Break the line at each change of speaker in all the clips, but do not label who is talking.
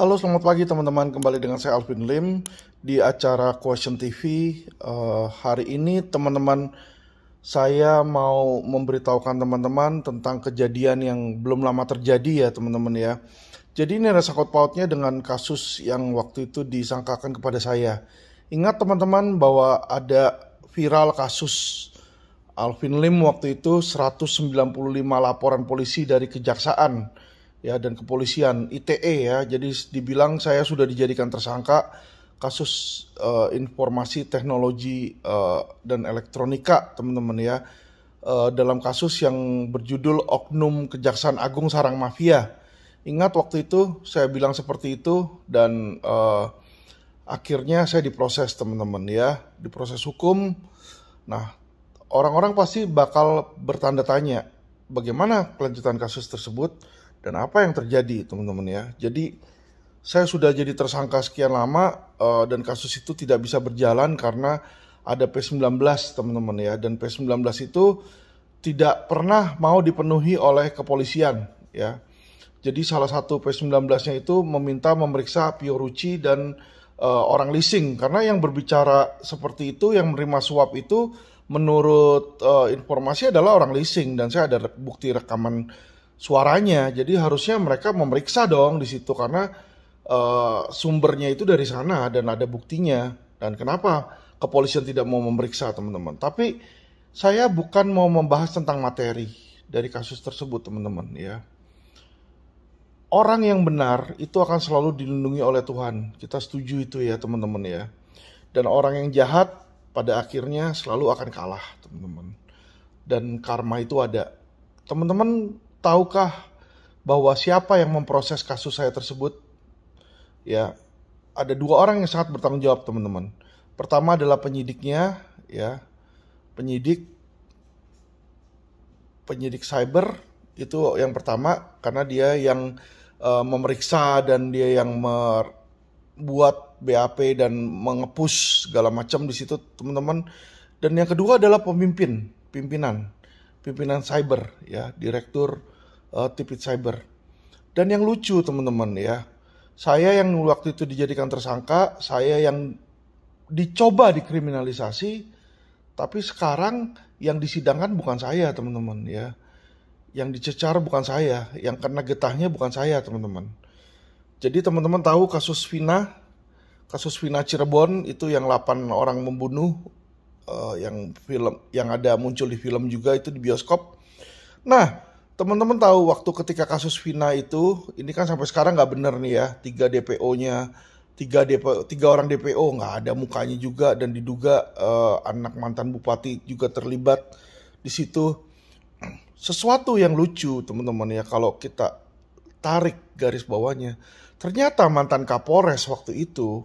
Halo, selamat pagi teman-teman. Kembali dengan saya Alvin Lim di acara Question TV. Uh, eh, hari ini teman-teman saya mau memberitahukan teman-teman tentang kejadian yang belum lama terjadi ya teman-teman ya. Jadi ini ada sangkut pautnya dengan kasus yang waktu itu disangkakan kepada saya. Ingat teman-teman bahwa ada viral kasus Alvin Lim waktu itu 195 laporan polisi dari kejaksaan ya dan kepolisian ITE ya. Jadi dibilang saya sudah dijadikan tersangka kasus uh, informasi teknologi uh, dan elektronika, teman-teman ya. Uh, dalam kasus yang berjudul Oknum Kejaksaan Agung Sarang Mafia. Ingat waktu itu saya bilang seperti itu dan uh, akhirnya saya diproses teman-teman ya, diproses hukum. Nah, orang-orang pasti bakal bertanda tanya bagaimana kelanjutan kasus tersebut dan apa yang terjadi teman-teman ya? Jadi saya sudah jadi tersangka sekian lama uh, dan kasus itu tidak bisa berjalan karena ada P19 teman-teman ya dan P19 itu tidak pernah mau dipenuhi oleh kepolisian ya. Jadi salah satu P19-nya itu meminta memeriksa Piorucci dan uh, orang leasing karena yang berbicara seperti itu yang menerima suap itu menurut uh, informasi adalah orang leasing dan saya ada bukti rekaman suaranya. Jadi harusnya mereka memeriksa dong di situ karena uh, sumbernya itu dari sana dan ada buktinya. Dan kenapa kepolisian tidak mau memeriksa teman-teman? Tapi saya bukan mau membahas tentang materi dari kasus tersebut teman-teman ya. Orang yang benar itu akan selalu dilindungi oleh Tuhan. Kita setuju itu ya teman-teman ya. Dan orang yang jahat pada akhirnya selalu akan kalah teman-teman. Dan karma itu ada. Teman-teman tahukah bahwa siapa yang memproses kasus saya tersebut? Ya, ada dua orang yang sangat bertanggung jawab, teman-teman. Pertama adalah penyidiknya, ya. Penyidik penyidik cyber itu yang pertama karena dia yang uh, memeriksa dan dia yang membuat BAP dan mengepus segala macam di situ, teman-teman. Dan yang kedua adalah pemimpin, pimpinan pimpinan cyber ya direktur uh, eh, Tipit Cyber. Dan yang lucu teman-teman ya, saya yang waktu itu dijadikan tersangka, saya yang dicoba dikriminalisasi, tapi sekarang yang disidangkan bukan saya teman-teman ya. Yang dicecar bukan saya, yang kena getahnya bukan saya teman-teman. Jadi teman-teman tahu kasus Vina, kasus Vina Cirebon itu yang 8 orang membunuh eh, yang film yang ada muncul di film juga itu di bioskop. Nah, teman-teman tahu waktu ketika kasus Vina itu, ini kan sampai sekarang nggak bener nih ya, tiga DPO-nya, tiga DPO, tiga orang DPO nggak ada mukanya juga dan diduga uh, anak mantan bupati juga terlibat di situ. Sesuatu yang lucu teman-teman ya kalau kita tarik garis bawahnya, ternyata mantan Kapolres waktu itu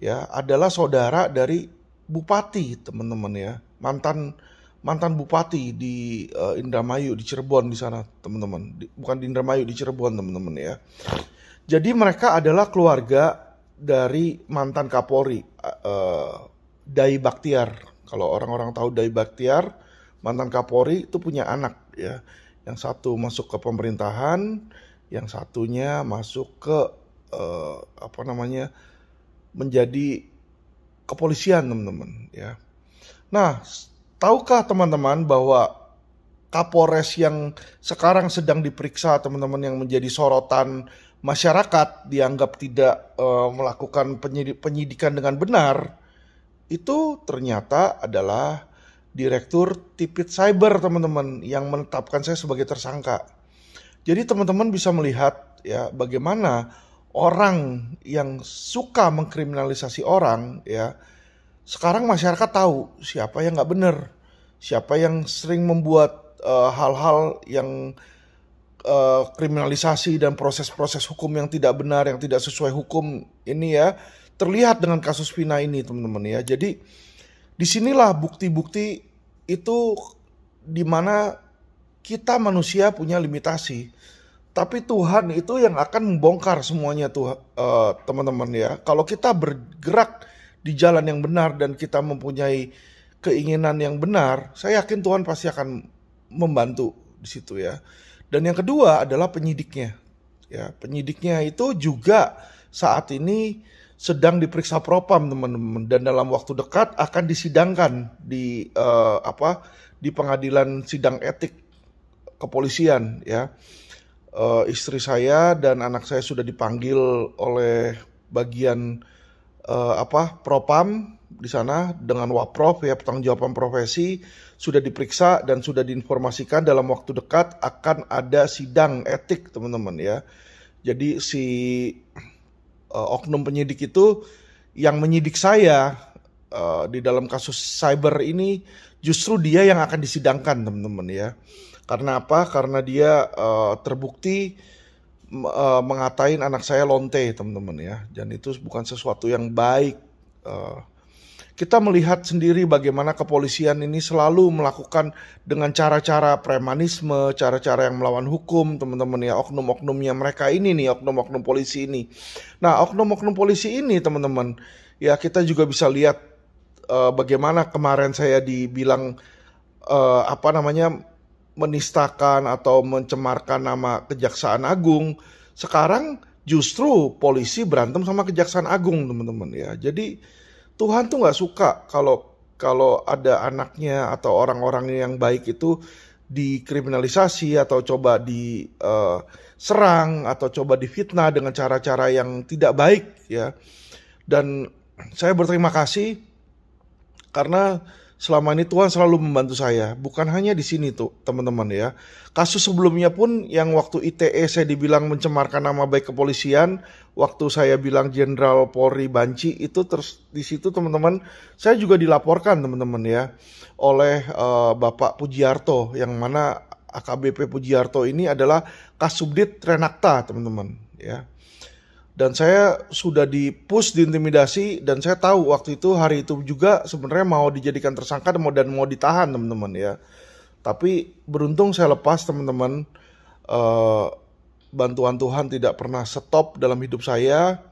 ya adalah saudara dari bupati teman-teman ya mantan mantan bupati di uh, Indramayu di Cirebon di sana teman-teman bukan di Indramayu di Cirebon teman-teman ya jadi mereka adalah keluarga dari mantan Kapolri uh, Dai Baktiar kalau orang-orang tahu Dai Baktiar mantan Kapolri itu punya anak ya yang satu masuk ke pemerintahan yang satunya masuk ke uh, apa namanya menjadi kepolisian teman-teman ya nah tahukah teman-teman bahwa Kapolres yang sekarang sedang diperiksa teman-teman yang menjadi sorotan masyarakat dianggap tidak e, melakukan penyidikan dengan benar itu ternyata adalah Direktur Tipit Cyber teman-teman yang menetapkan saya sebagai tersangka. Jadi teman-teman bisa melihat ya bagaimana orang yang suka mengkriminalisasi orang ya sekarang masyarakat tahu siapa yang nggak benar, siapa yang sering membuat eh, hal-hal uh, yang uh, kriminalisasi dan proses-proses hukum yang tidak benar, yang tidak sesuai hukum ini ya terlihat dengan kasus Vina ini teman-teman ya. Jadi disinilah bukti-bukti itu dimana kita manusia punya limitasi tapi Tuhan itu yang akan membongkar semuanya tuh eh, teman-teman ya. Kalau kita bergerak di jalan yang benar dan kita mempunyai keinginan yang benar, saya yakin Tuhan pasti akan membantu di situ ya. Dan yang kedua adalah penyidiknya. Ya, penyidiknya itu juga saat ini sedang diperiksa propam teman-teman dan dalam waktu dekat akan disidangkan di uh, apa di pengadilan sidang etik kepolisian ya uh, istri saya dan anak saya sudah dipanggil oleh bagian uh, apa propam di sana dengan waprov ya petang jawaban profesi sudah diperiksa dan sudah diinformasikan dalam waktu dekat akan ada sidang etik teman-teman ya. Jadi si uh, oknum penyidik itu yang menyidik saya uh, di dalam kasus cyber ini justru dia yang akan disidangkan teman-teman ya. Karena apa? Karena dia uh, terbukti uh, mengatain anak saya lonte teman-teman ya dan itu bukan sesuatu yang baik uh, kita melihat sendiri bagaimana kepolisian ini selalu melakukan dengan cara-cara premanisme, cara-cara yang melawan hukum, teman-teman ya, oknum-oknumnya mereka ini nih, oknum-oknum polisi ini. Nah, oknum-oknum polisi ini, teman-teman, ya kita juga bisa lihat uh, bagaimana kemarin saya dibilang uh, apa namanya menistakan atau mencemarkan nama Kejaksaan Agung. Sekarang justru polisi berantem sama Kejaksaan Agung, teman-teman ya. Jadi Tuhan tuh nggak suka kalau kalau ada anaknya atau orang-orang yang baik itu dikriminalisasi atau coba diserang eh, uh, atau coba difitnah dengan cara-cara yang tidak baik ya. Dan saya berterima kasih karena selama ini Tuhan selalu membantu saya. Bukan hanya di sini tuh teman-teman ya. Kasus sebelumnya pun yang waktu ITE saya dibilang mencemarkan nama baik kepolisian, waktu saya bilang Jenderal Polri banci itu terus di situ teman-teman saya juga dilaporkan teman-teman ya oleh uh, Bapak Pujiarto yang mana AKBP Pujiarto ini adalah Kasubdit Renakta teman-teman ya dan saya sudah di push, diintimidasi dan saya tahu waktu itu hari itu juga sebenarnya mau dijadikan tersangka dan mau dan mau ditahan teman-teman ya tapi beruntung saya lepas teman-teman uh, bantuan Tuhan tidak pernah stop dalam hidup saya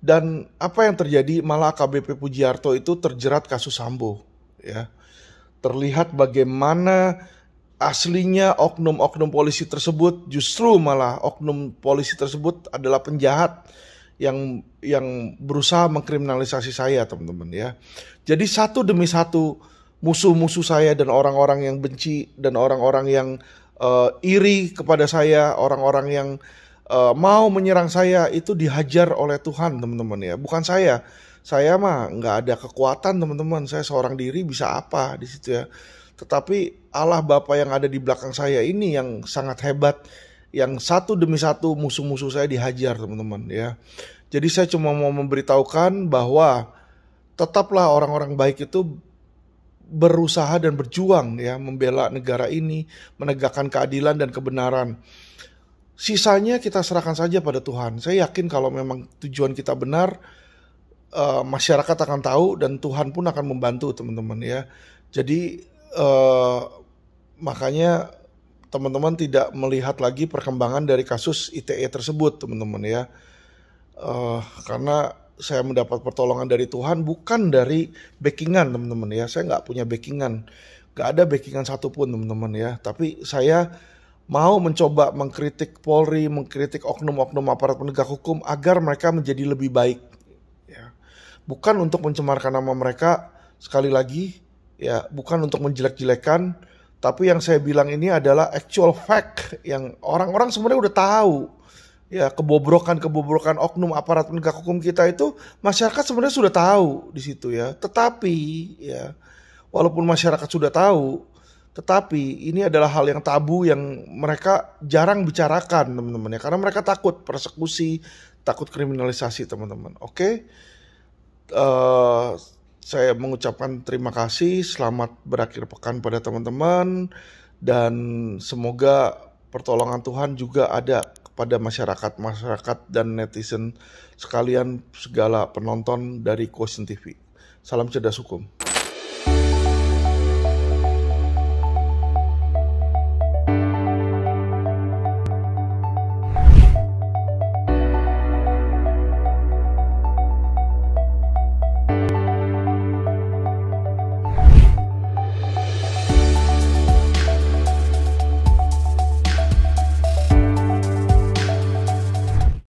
dan apa yang terjadi malah KBP Pujiarto itu terjerat kasus Sambo ya terlihat bagaimana aslinya oknum-oknum polisi tersebut justru malah oknum polisi tersebut adalah penjahat yang yang berusaha mengkriminalisasi saya teman-teman ya. Jadi satu demi satu musuh-musuh saya dan orang-orang yang benci dan orang-orang yang uh, iri kepada saya, orang-orang yang uh, mau menyerang saya itu dihajar oleh Tuhan teman-teman ya. Bukan saya, saya mah nggak ada kekuatan teman-teman. Saya seorang diri bisa apa di situ ya tetapi Allah Bapa yang ada di belakang saya ini yang sangat hebat yang satu demi satu musuh-musuh saya dihajar teman-teman ya. Jadi saya cuma mau memberitahukan bahwa tetaplah orang-orang baik itu berusaha dan berjuang ya membela negara ini, menegakkan keadilan dan kebenaran. Sisanya kita serahkan saja pada Tuhan. Saya yakin kalau memang tujuan kita benar, eh, masyarakat akan tahu dan Tuhan pun akan membantu teman-teman ya. Jadi uh, makanya teman-teman tidak melihat lagi perkembangan dari kasus ITE tersebut teman-teman ya uh, karena saya mendapat pertolongan dari Tuhan bukan dari backingan teman-teman ya saya nggak punya backingan nggak ada backingan satupun teman-teman ya tapi saya mau mencoba mengkritik Polri, mengkritik oknum-oknum aparat penegak hukum agar mereka menjadi lebih baik. Ya. Bukan untuk mencemarkan nama mereka sekali lagi, ya bukan untuk menjelek-jelekan tapi yang saya bilang ini adalah actual fact yang orang-orang sebenarnya udah tahu ya kebobrokan-kebobrokan oknum aparat penegak hukum kita itu masyarakat sebenarnya sudah tahu di situ ya tetapi ya walaupun masyarakat sudah tahu tetapi ini adalah hal yang tabu yang mereka jarang bicarakan teman-teman ya karena mereka takut persekusi takut kriminalisasi teman-teman oke okay? uh, eh, saya mengucapkan terima kasih, selamat berakhir pekan pada teman-teman dan semoga pertolongan Tuhan juga ada kepada masyarakat-masyarakat dan netizen sekalian segala penonton dari Question TV. Salam cerdas hukum.